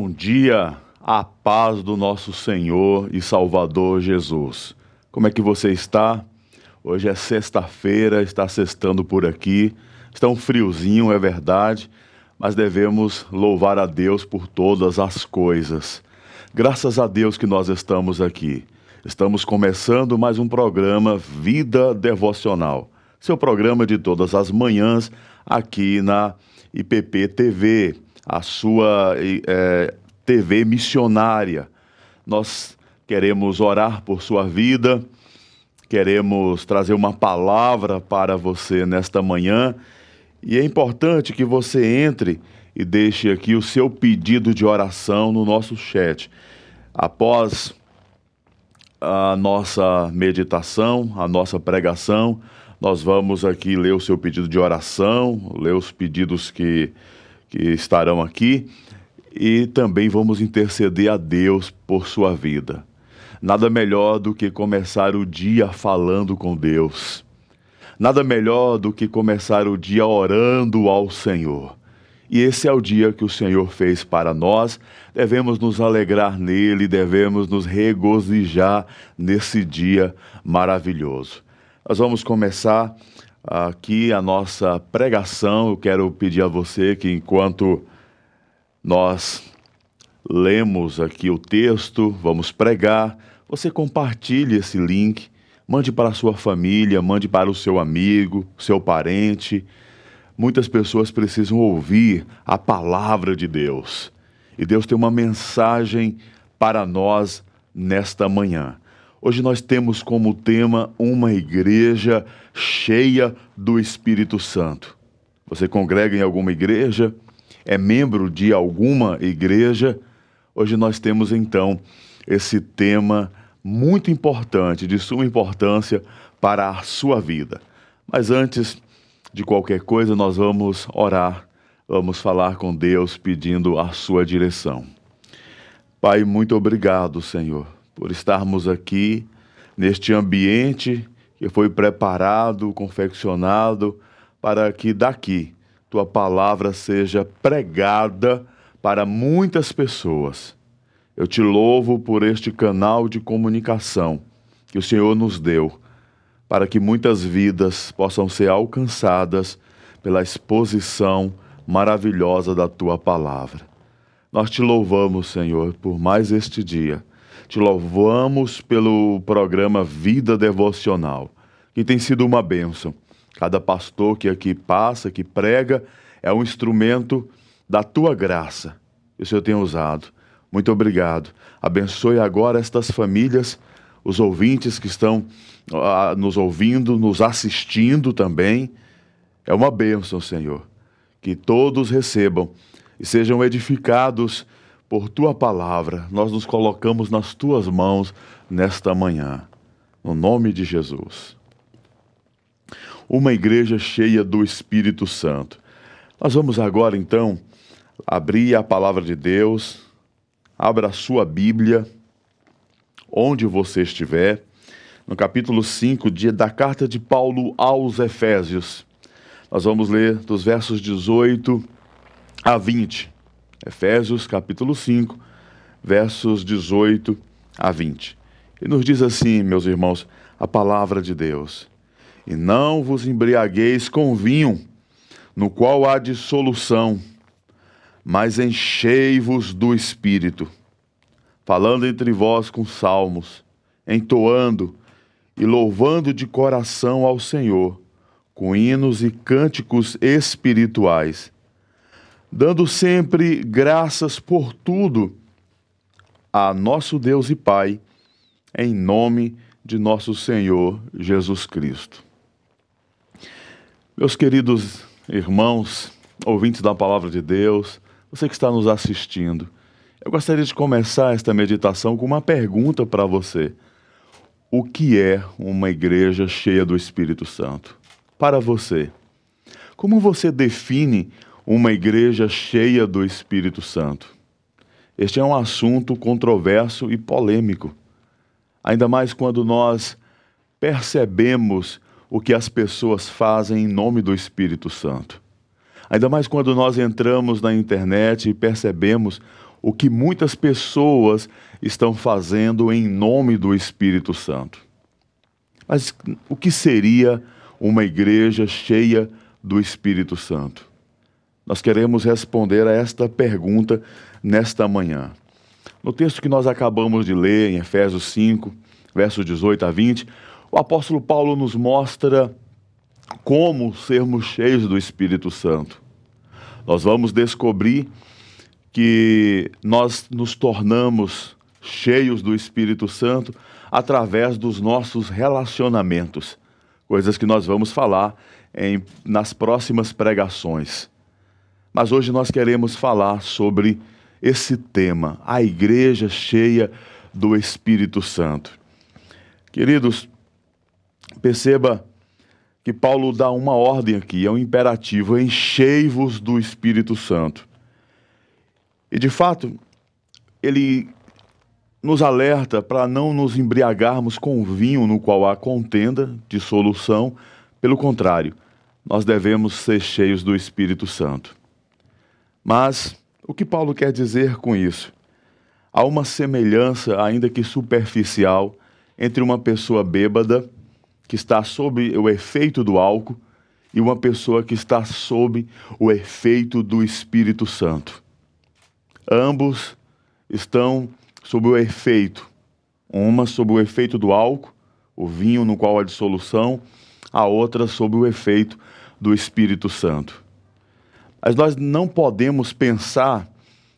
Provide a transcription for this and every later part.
Bom dia, a paz do nosso Senhor e Salvador Jesus. Como é que você está? Hoje é sexta-feira, está sextando por aqui. Está um friozinho, é verdade, mas devemos louvar a Deus por todas as coisas. Graças a Deus que nós estamos aqui. Estamos começando mais um programa Vida Devocional. Seu programa de todas as manhãs aqui na IPP TV a sua é, TV missionária. Nós queremos orar por sua vida, queremos trazer uma palavra para você nesta manhã. E é importante que você entre e deixe aqui o seu pedido de oração no nosso chat. Após a nossa meditação, a nossa pregação, nós vamos aqui ler o seu pedido de oração, ler os pedidos que que estarão aqui e também vamos interceder a Deus por sua vida. Nada melhor do que começar o dia falando com Deus. Nada melhor do que começar o dia orando ao Senhor. E esse é o dia que o Senhor fez para nós. Devemos nos alegrar nele, devemos nos regozijar nesse dia maravilhoso. Nós vamos começar aqui a nossa pregação. Eu quero pedir a você que enquanto nós lemos aqui o texto, vamos pregar, você compartilhe esse link, mande para a sua família, mande para o seu amigo, seu parente. Muitas pessoas precisam ouvir a palavra de Deus. E Deus tem uma mensagem para nós nesta manhã. Hoje nós temos como tema uma igreja cheia do Espírito Santo. Você congrega em alguma igreja? É membro de alguma igreja? Hoje nós temos então esse tema muito importante, de suma importância para a sua vida. Mas antes de qualquer coisa, nós vamos orar, vamos falar com Deus pedindo a sua direção. Pai, muito obrigado, Senhor por estarmos aqui neste ambiente que foi preparado, confeccionado para que daqui tua palavra seja pregada para muitas pessoas. Eu te louvo por este canal de comunicação que o Senhor nos deu, para que muitas vidas possam ser alcançadas pela exposição maravilhosa da tua palavra. Nós te louvamos, Senhor, por mais este dia te louvamos pelo programa Vida Devocional, que tem sido uma bênção. Cada pastor que aqui passa, que prega, é um instrumento da tua graça. o eu tenho usado. Muito obrigado. Abençoe agora estas famílias, os ouvintes que estão ah, nos ouvindo, nos assistindo também. É uma bênção, Senhor. Que todos recebam e sejam edificados por tua palavra, nós nos colocamos nas tuas mãos nesta manhã, no nome de Jesus. Uma igreja cheia do Espírito Santo. Nós vamos agora então abrir a palavra de Deus, abra a sua Bíblia, onde você estiver, no capítulo 5 dia da carta de Paulo aos Efésios. Nós vamos ler dos versos 18 a 20. Efésios capítulo 5, versos 18 a 20. E nos diz assim, meus irmãos, a palavra de Deus: E não vos embriagueis com vinho, no qual há dissolução, mas enchei-vos do espírito, falando entre vós com salmos, entoando e louvando de coração ao Senhor, com hinos e cânticos espirituais dando sempre graças por tudo a nosso Deus e Pai, em nome de nosso Senhor Jesus Cristo. Meus queridos irmãos, ouvintes da palavra de Deus, você que está nos assistindo, eu gostaria de começar esta meditação com uma pergunta para você. O que é uma igreja cheia do Espírito Santo? Para você, como você define uma igreja cheia do Espírito Santo. Este é um assunto controverso e polêmico, ainda mais quando nós percebemos o que as pessoas fazem em nome do Espírito Santo. Ainda mais quando nós entramos na internet e percebemos o que muitas pessoas estão fazendo em nome do Espírito Santo. Mas o que seria uma igreja cheia do Espírito Santo? Nós queremos responder a esta pergunta nesta manhã. No texto que nós acabamos de ler, em Efésios 5, versos 18 a 20, o apóstolo Paulo nos mostra como sermos cheios do Espírito Santo. Nós vamos descobrir que nós nos tornamos cheios do Espírito Santo através dos nossos relacionamentos, coisas que nós vamos falar em, nas próximas pregações. Mas hoje nós queremos falar sobre esse tema, a igreja cheia do Espírito Santo. Queridos, perceba que Paulo dá uma ordem aqui, é um imperativo: enchei-vos do Espírito Santo. E de fato, ele nos alerta para não nos embriagarmos com o vinho no qual há contenda, dissolução. Pelo contrário, nós devemos ser cheios do Espírito Santo. Mas o que Paulo quer dizer com isso? Há uma semelhança, ainda que superficial, entre uma pessoa bêbada que está sob o efeito do álcool e uma pessoa que está sob o efeito do Espírito Santo. Ambos estão sob o efeito, uma sob o efeito do álcool, o vinho no qual há dissolução, a outra sob o efeito do Espírito Santo. Mas nós não podemos pensar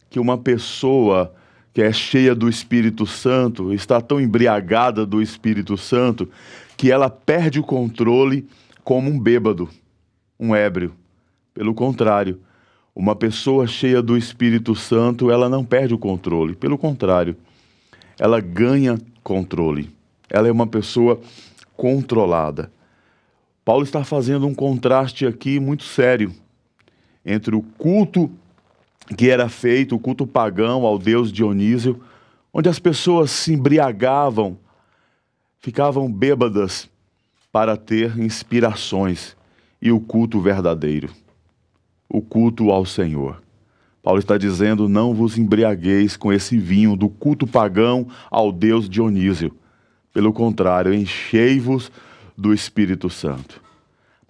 que uma pessoa que é cheia do Espírito Santo, está tão embriagada do Espírito Santo, que ela perde o controle como um bêbado, um ébrio. Pelo contrário, uma pessoa cheia do Espírito Santo, ela não perde o controle. Pelo contrário, ela ganha controle. Ela é uma pessoa controlada. Paulo está fazendo um contraste aqui muito sério entre o culto que era feito, o culto pagão ao deus Dionísio, onde as pessoas se embriagavam, ficavam bêbadas para ter inspirações, e o culto verdadeiro, o culto ao Senhor. Paulo está dizendo: não vos embriagueis com esse vinho do culto pagão ao deus Dionísio. Pelo contrário, enchei-vos do Espírito Santo.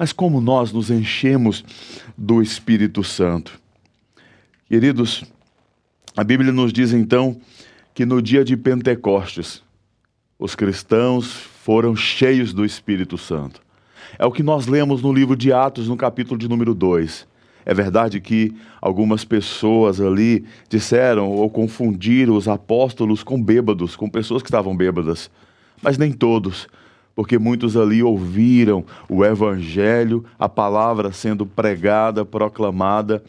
Mas como nós nos enchemos do Espírito Santo? Queridos, a Bíblia nos diz então que no dia de Pentecostes, os cristãos foram cheios do Espírito Santo. É o que nós lemos no livro de Atos, no capítulo de número 2. É verdade que algumas pessoas ali disseram ou confundiram os apóstolos com bêbados, com pessoas que estavam bêbadas, mas nem todos porque muitos ali ouviram o Evangelho, a palavra sendo pregada, proclamada,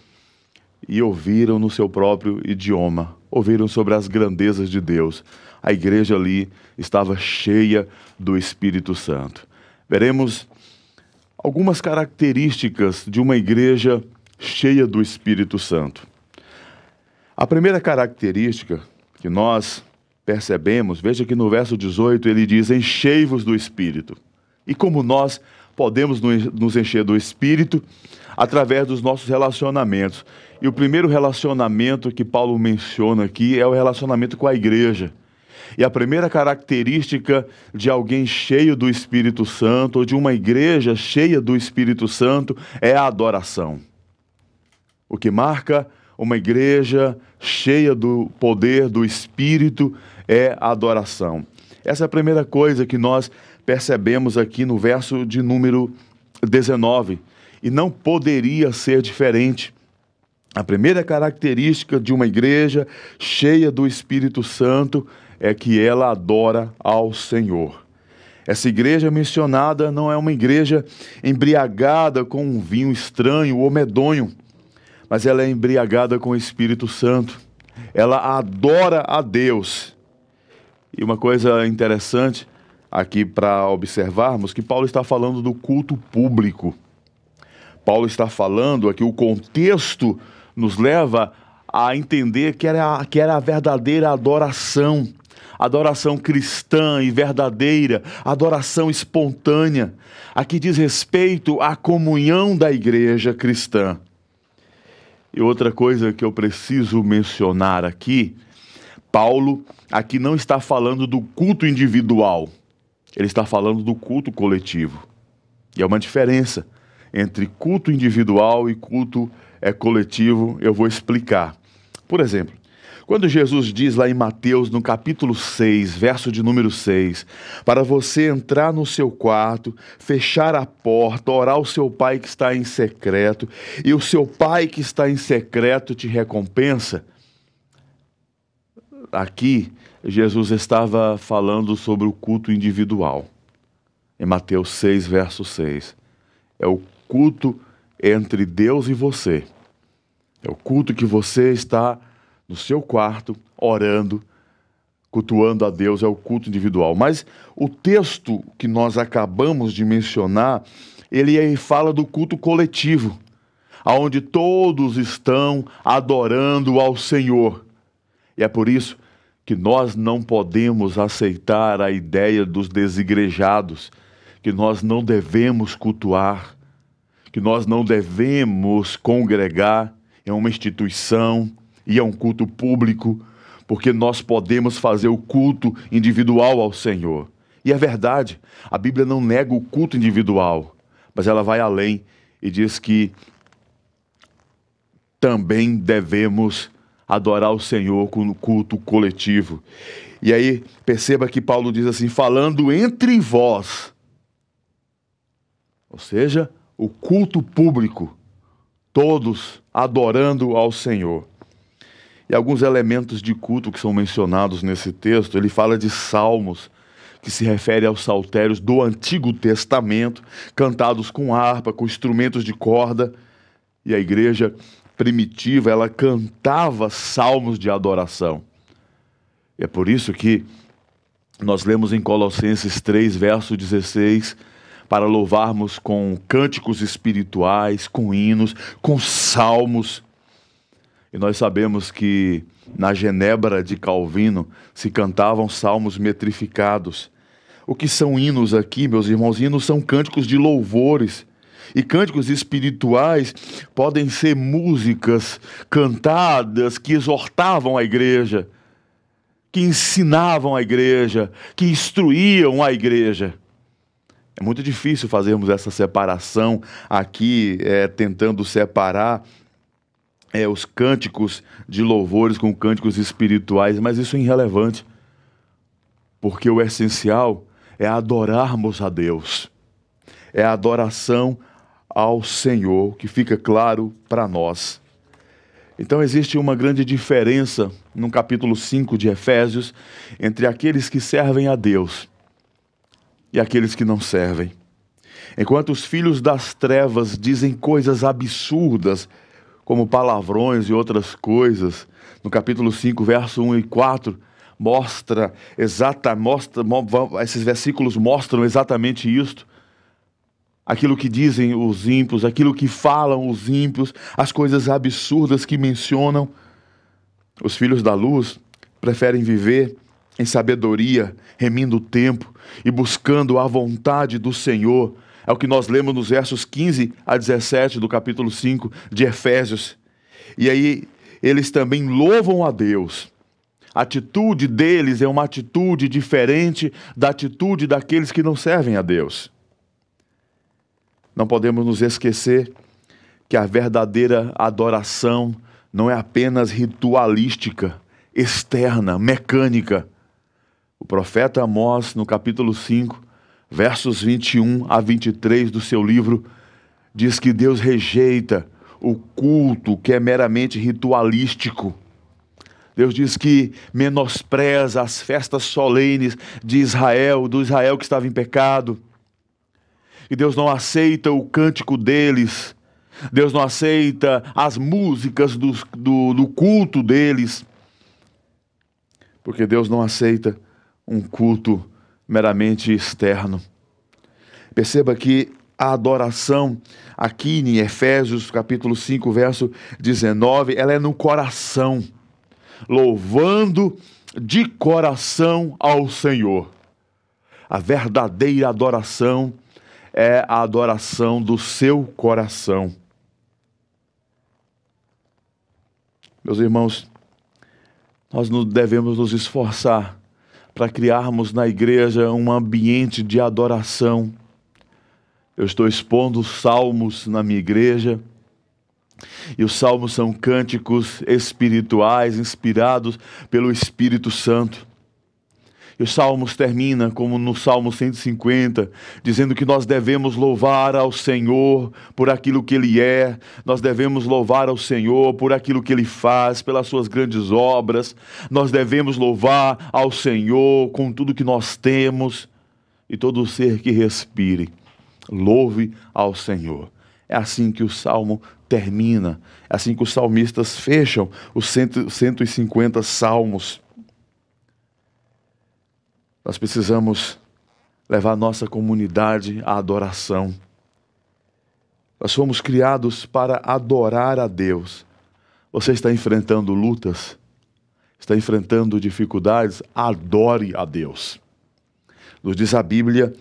e ouviram no seu próprio idioma, ouviram sobre as grandezas de Deus. A igreja ali estava cheia do Espírito Santo. Veremos algumas características de uma igreja cheia do Espírito Santo. A primeira característica que nós percebemos, veja que no verso 18 ele diz: Enchei-vos do Espírito. E como nós podemos nos encher do Espírito através dos nossos relacionamentos. E o primeiro relacionamento que Paulo menciona aqui é o relacionamento com a igreja. E a primeira característica de alguém cheio do Espírito Santo, ou de uma igreja cheia do Espírito Santo, é a adoração. O que marca uma igreja cheia do poder do Espírito é a adoração. Essa é a primeira coisa que nós percebemos aqui no verso de número 19. E não poderia ser diferente. A primeira característica de uma igreja cheia do Espírito Santo é que ela adora ao Senhor. Essa igreja mencionada não é uma igreja embriagada com um vinho estranho ou medonho, mas ela é embriagada com o Espírito Santo. Ela adora a Deus e uma coisa interessante aqui para observarmos que Paulo está falando do culto público. Paulo está falando aqui, o contexto nos leva a entender que era, que era a verdadeira adoração. Adoração cristã e verdadeira, adoração espontânea, a que diz respeito à comunhão da igreja cristã. E outra coisa que eu preciso mencionar aqui Paulo aqui não está falando do culto individual, ele está falando do culto coletivo. E é uma diferença entre culto individual e culto é, coletivo, eu vou explicar. Por exemplo, quando Jesus diz lá em Mateus, no capítulo 6, verso de número 6, para você entrar no seu quarto, fechar a porta, orar ao seu pai que está em secreto, e o seu pai que está em secreto te recompensa, aqui Jesus estava falando sobre o culto individual. Em Mateus 6, verso 6. É o culto entre Deus e você. É o culto que você está no seu quarto, orando, cultuando a Deus, é o culto individual. Mas o texto que nós acabamos de mencionar, ele fala do culto coletivo, aonde todos estão adorando ao Senhor. E é por isso que nós não podemos aceitar a ideia dos desigrejados, que nós não devemos cultuar, que nós não devemos congregar em uma instituição e a é um culto público, porque nós podemos fazer o culto individual ao Senhor. E é verdade, a Bíblia não nega o culto individual, mas ela vai além e diz que também devemos adorar o Senhor com o culto coletivo. E aí, perceba que Paulo diz assim: falando entre vós. Ou seja, o culto público, todos adorando ao Senhor. E alguns elementos de culto que são mencionados nesse texto, ele fala de salmos, que se refere aos saltérios do Antigo Testamento, cantados com harpa, com instrumentos de corda, e a igreja primitiva, ela cantava salmos de adoração. É por isso que nós lemos em Colossenses 3, verso 16, para louvarmos com cânticos espirituais, com hinos, com salmos. E nós sabemos que na Genebra de Calvino se cantavam salmos metrificados. O que são hinos aqui, meus irmãos? Hinos são cânticos de louvores e cânticos espirituais podem ser músicas cantadas que exortavam a igreja, que ensinavam a igreja, que instruíam a igreja. É muito difícil fazermos essa separação aqui, é, tentando separar é, os cânticos de louvores com cânticos espirituais, mas isso é irrelevante, porque o essencial é adorarmos a Deus, é a adoração ao Senhor, que fica claro para nós. Então existe uma grande diferença no capítulo 5 de Efésios entre aqueles que servem a Deus e aqueles que não servem. Enquanto os filhos das trevas dizem coisas absurdas, como palavrões e outras coisas, no capítulo 5, verso 1 e 4, mostra exata, mostra, esses versículos mostram exatamente isto aquilo que dizem os ímpios, aquilo que falam os ímpios, as coisas absurdas que mencionam. Os filhos da luz preferem viver em sabedoria, remindo o tempo e buscando a vontade do Senhor. É o que nós lemos nos versos 15 a 17 do capítulo 5 de Efésios. E aí eles também louvam a Deus. A atitude deles é uma atitude diferente da atitude daqueles que não servem a Deus. Não podemos nos esquecer que a verdadeira adoração não é apenas ritualística, externa, mecânica. O profeta Amós, no capítulo 5, versos 21 a 23 do seu livro, diz que Deus rejeita o culto que é meramente ritualístico. Deus diz que menospreza as festas solenes de Israel, do Israel que estava em pecado e Deus não aceita o cântico deles, Deus não aceita as músicas do, do, do culto deles, porque Deus não aceita um culto meramente externo. Perceba que a adoração aqui em Efésios capítulo 5, verso 19, ela é no coração, louvando de coração ao Senhor. A verdadeira adoração é a adoração do seu coração. Meus irmãos, nós devemos nos esforçar para criarmos na igreja um ambiente de adoração. Eu estou expondo salmos na minha igreja. E os salmos são cânticos espirituais inspirados pelo Espírito Santo os Salmos termina como no Salmo 150, dizendo que nós devemos louvar ao Senhor por aquilo que Ele é, nós devemos louvar ao Senhor por aquilo que Ele faz, pelas suas grandes obras, nós devemos louvar ao Senhor com tudo que nós temos e todo ser que respire. Louve ao Senhor. É assim que o Salmo termina, é assim que os salmistas fecham os 150 salmos. Nós precisamos levar nossa comunidade à adoração. Nós fomos criados para adorar a Deus. Você está enfrentando lutas, está enfrentando dificuldades, adore a Deus. Nos diz a Bíblia,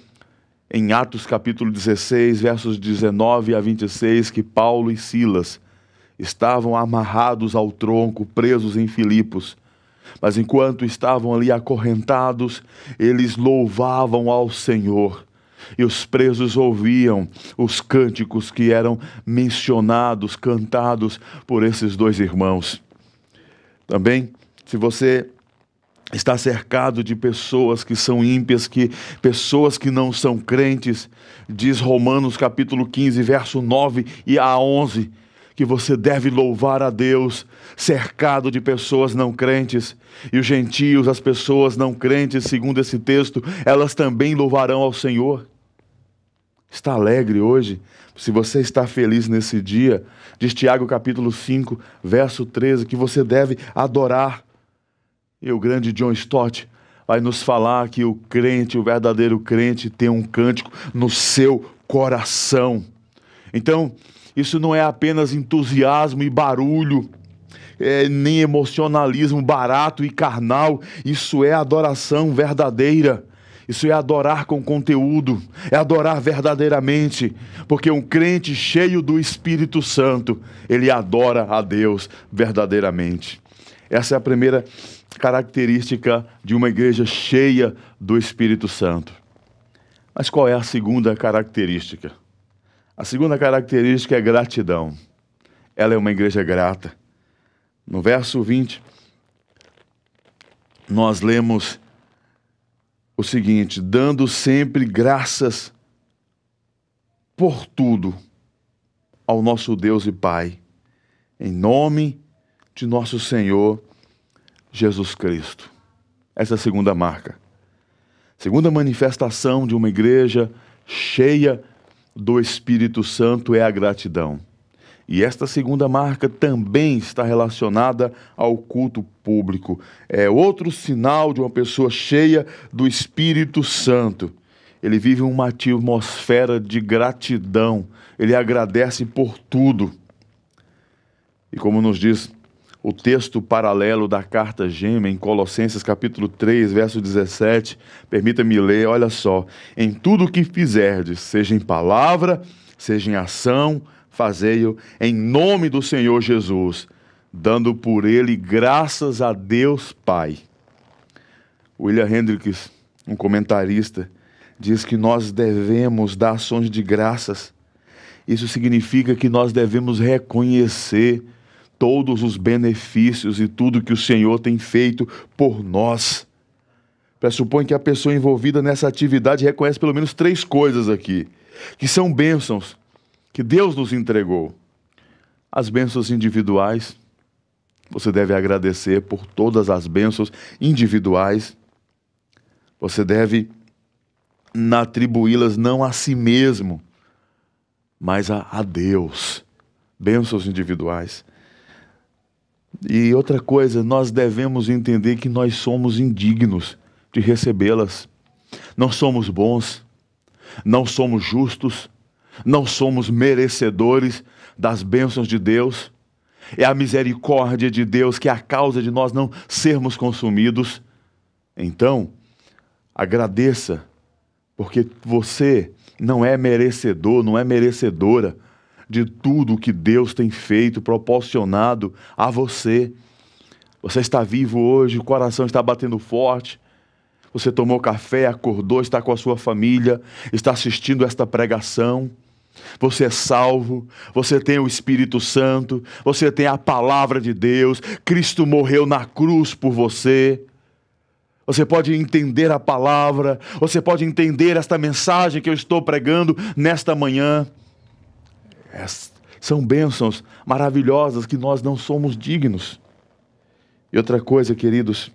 em Atos capítulo 16, versos 19 a 26, que Paulo e Silas estavam amarrados ao tronco, presos em Filipos. Mas enquanto estavam ali acorrentados, eles louvavam ao Senhor. E os presos ouviam os cânticos que eram mencionados, cantados por esses dois irmãos. Também, se você está cercado de pessoas que são ímpias, que pessoas que não são crentes, diz Romanos capítulo 15, verso 9 e a 11 que você deve louvar a Deus, cercado de pessoas não crentes. E os gentios, as pessoas não crentes, segundo esse texto, elas também louvarão ao Senhor. Está alegre hoje? Se você está feliz nesse dia, diz Tiago capítulo 5, verso 13, que você deve adorar. E o grande John Stott vai nos falar que o crente, o verdadeiro crente, tem um cântico no seu coração. Então, isso não é apenas entusiasmo e barulho. É, nem emocionalismo barato e carnal. Isso é adoração verdadeira. Isso é adorar com conteúdo, é adorar verdadeiramente, porque um crente cheio do Espírito Santo, ele adora a Deus verdadeiramente. Essa é a primeira característica de uma igreja cheia do Espírito Santo. Mas qual é a segunda característica? A segunda característica é gratidão. Ela é uma igreja grata. No verso 20, nós lemos o seguinte: dando sempre graças por tudo ao nosso Deus e Pai, em nome de nosso Senhor Jesus Cristo. Essa é a segunda marca. Segunda manifestação de uma igreja cheia de do Espírito Santo é a gratidão. E esta segunda marca também está relacionada ao culto público. É outro sinal de uma pessoa cheia do Espírito Santo. Ele vive uma atmosfera de gratidão. Ele agradece por tudo. E como nos diz o texto paralelo da carta gêmea em Colossenses capítulo 3, verso 17. Permita-me ler, olha só. Em tudo o que fizerdes, seja em palavra, seja em ação, fazei-o em nome do Senhor Jesus, dando por ele graças a Deus Pai. William Hendricks, um comentarista, diz que nós devemos dar ações de graças. Isso significa que nós devemos reconhecer todos os benefícios e tudo que o Senhor tem feito por nós. Pressupõe que a pessoa envolvida nessa atividade reconhece pelo menos três coisas aqui, que são bênçãos que Deus nos entregou. As bênçãos individuais, você deve agradecer por todas as bênçãos individuais. Você deve atribuí-las não a si mesmo, mas a, a Deus. Bênçãos individuais. E outra coisa, nós devemos entender que nós somos indignos de recebê-las. Não somos bons, não somos justos, não somos merecedores das bênçãos de Deus. É a misericórdia de Deus que é a causa de nós não sermos consumidos. Então, agradeça, porque você não é merecedor, não é merecedora de tudo o que Deus tem feito, proporcionado a você. Você está vivo hoje, o coração está batendo forte. Você tomou café, acordou, está com a sua família, está assistindo esta pregação. Você é salvo, você tem o Espírito Santo, você tem a palavra de Deus. Cristo morreu na cruz por você. Você pode entender a palavra, você pode entender esta mensagem que eu estou pregando nesta manhã. É, são bênçãos maravilhosas que nós não somos dignos. E outra coisa, queridos,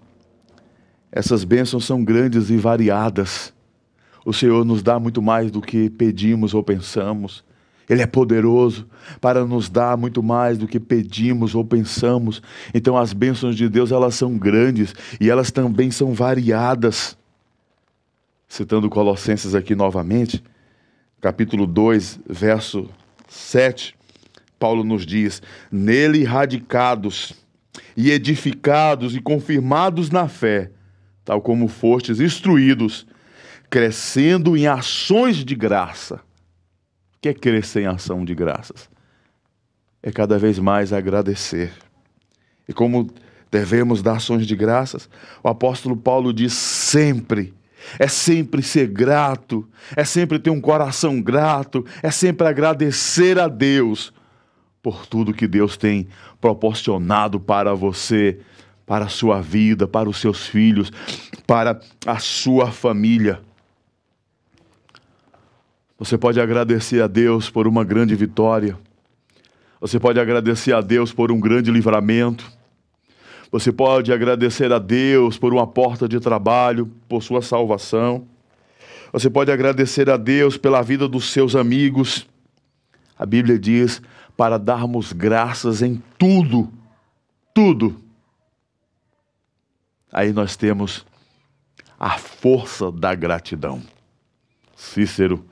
essas bênçãos são grandes e variadas. O Senhor nos dá muito mais do que pedimos ou pensamos. Ele é poderoso para nos dar muito mais do que pedimos ou pensamos. Então as bênçãos de Deus, elas são grandes e elas também são variadas. Citando Colossenses aqui novamente, capítulo 2, verso 7, Paulo nos diz: Nele radicados e edificados e confirmados na fé, tal como fostes instruídos, crescendo em ações de graça. O que é crescer em ação de graças? É cada vez mais agradecer. E como devemos dar ações de graças, o apóstolo Paulo diz sempre: é sempre ser grato, é sempre ter um coração grato, é sempre agradecer a Deus por tudo que Deus tem proporcionado para você, para a sua vida, para os seus filhos, para a sua família. Você pode agradecer a Deus por uma grande vitória. Você pode agradecer a Deus por um grande livramento. Você pode agradecer a Deus por uma porta de trabalho, por sua salvação. Você pode agradecer a Deus pela vida dos seus amigos. A Bíblia diz para darmos graças em tudo, tudo. Aí nós temos a força da gratidão. Cícero,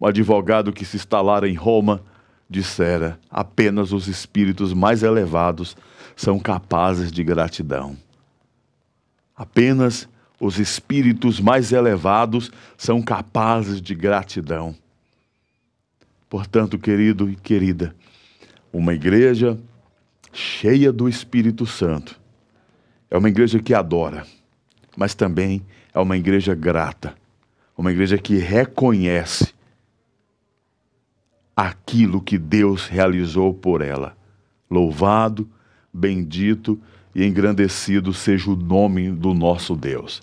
um advogado que se instalara em Roma, dissera: apenas os espíritos mais elevados são capazes de gratidão. Apenas os espíritos mais elevados são capazes de gratidão. Portanto, querido e querida, uma igreja cheia do Espírito Santo é uma igreja que adora, mas também é uma igreja grata, uma igreja que reconhece aquilo que Deus realizou por ela. Louvado, bendito e engrandecido seja o nome do nosso Deus.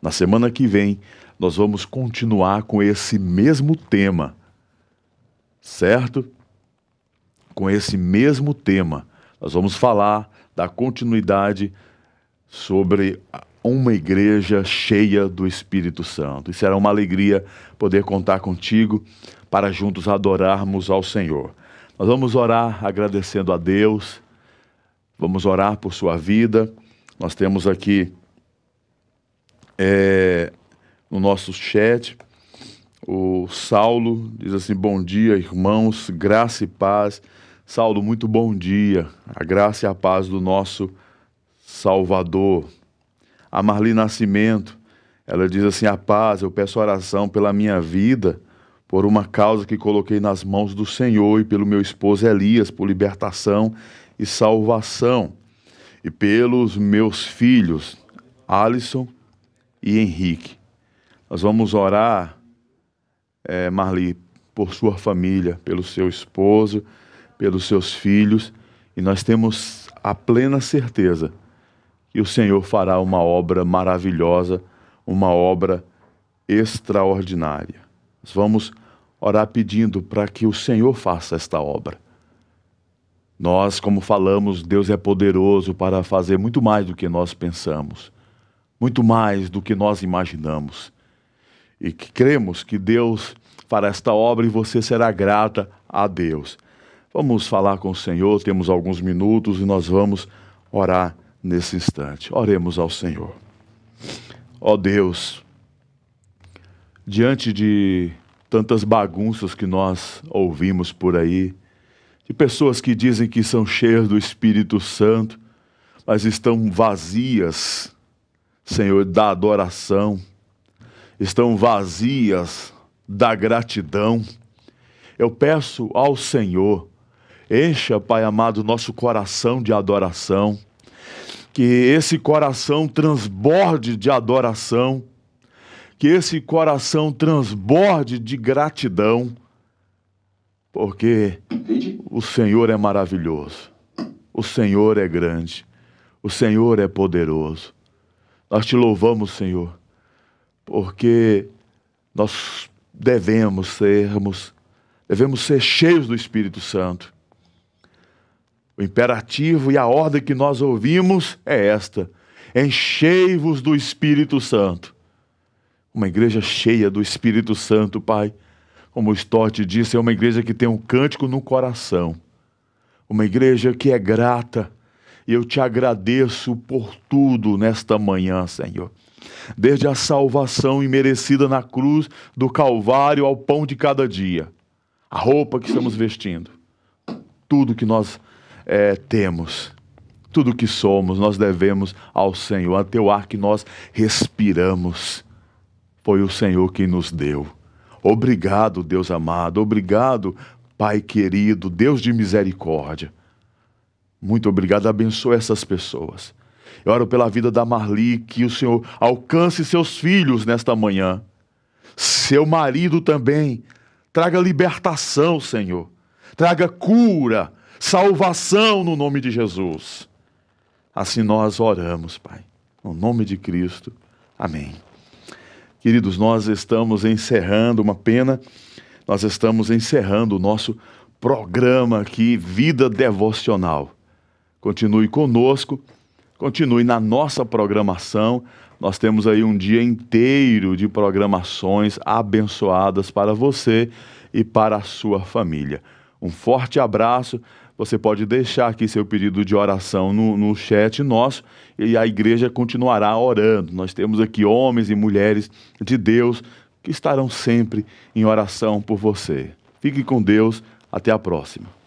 Na semana que vem, nós vamos continuar com esse mesmo tema, certo? Com esse mesmo tema, nós vamos falar da continuidade sobre uma igreja cheia do Espírito Santo. E será uma alegria poder contar contigo para juntos adorarmos ao Senhor. Nós vamos orar agradecendo a Deus, vamos orar por sua vida. Nós temos aqui é, no nosso chat o Saulo diz assim: Bom dia, irmãos, graça e paz. Saulo, muito bom dia. A graça e a paz do nosso Salvador. A Marli Nascimento, ela diz assim: A paz, eu peço oração pela minha vida por uma causa que coloquei nas mãos do Senhor e pelo meu esposo Elias, por libertação e salvação, e pelos meus filhos Alisson e Henrique. Nós vamos orar, é, Marli, por sua família, pelo seu esposo, pelos seus filhos, e nós temos a plena certeza que o Senhor fará uma obra maravilhosa, uma obra extraordinária. Nós vamos orar pedindo para que o Senhor faça esta obra. Nós, como falamos, Deus é poderoso para fazer muito mais do que nós pensamos, muito mais do que nós imaginamos. E que cremos que Deus fará esta obra e você será grata a Deus. Vamos falar com o Senhor, temos alguns minutos e nós vamos orar nesse instante. Oremos ao Senhor. Ó oh Deus, diante de tantas bagunças que nós ouvimos por aí, de pessoas que dizem que são cheias do Espírito Santo, mas estão vazias, Senhor, da adoração, estão vazias da gratidão. Eu peço ao Senhor, encha, Pai amado, nosso coração de adoração, que esse coração transborde de adoração que esse coração transborde de gratidão, porque o Senhor é maravilhoso, o Senhor é grande, o Senhor é poderoso. Nós te louvamos, Senhor, porque nós devemos sermos, devemos ser cheios do Espírito Santo. O imperativo e a ordem que nós ouvimos é esta: enchei-vos do Espírito Santo uma igreja cheia do Espírito Santo, Pai. Como o Stott disse, é uma igreja que tem um cântico no coração, uma igreja que é grata. E eu te agradeço por tudo nesta manhã, Senhor. Desde a salvação imerecida na cruz do Calvário ao pão de cada dia, a roupa que estamos vestindo, tudo que nós é, temos, tudo que somos, nós devemos ao Senhor, até o ar que nós respiramos foi o Senhor que nos deu. Obrigado, Deus amado, obrigado, Pai querido, Deus de misericórdia. Muito obrigado, abençoe essas pessoas. Eu oro pela vida da Marli, que o Senhor alcance seus filhos nesta manhã. Seu marido também. Traga libertação, Senhor. Traga cura, salvação no nome de Jesus. Assim nós oramos, Pai. No nome de Cristo. Amém. Queridos, nós estamos encerrando uma pena, nós estamos encerrando o nosso programa aqui, Vida Devocional. Continue conosco, continue na nossa programação. Nós temos aí um dia inteiro de programações abençoadas para você e para a sua família. Um forte abraço. Você pode deixar aqui seu pedido de oração no, no chat nosso e a igreja continuará orando. Nós temos aqui homens e mulheres de Deus que estarão sempre em oração por você. Fique com Deus. Até a próxima.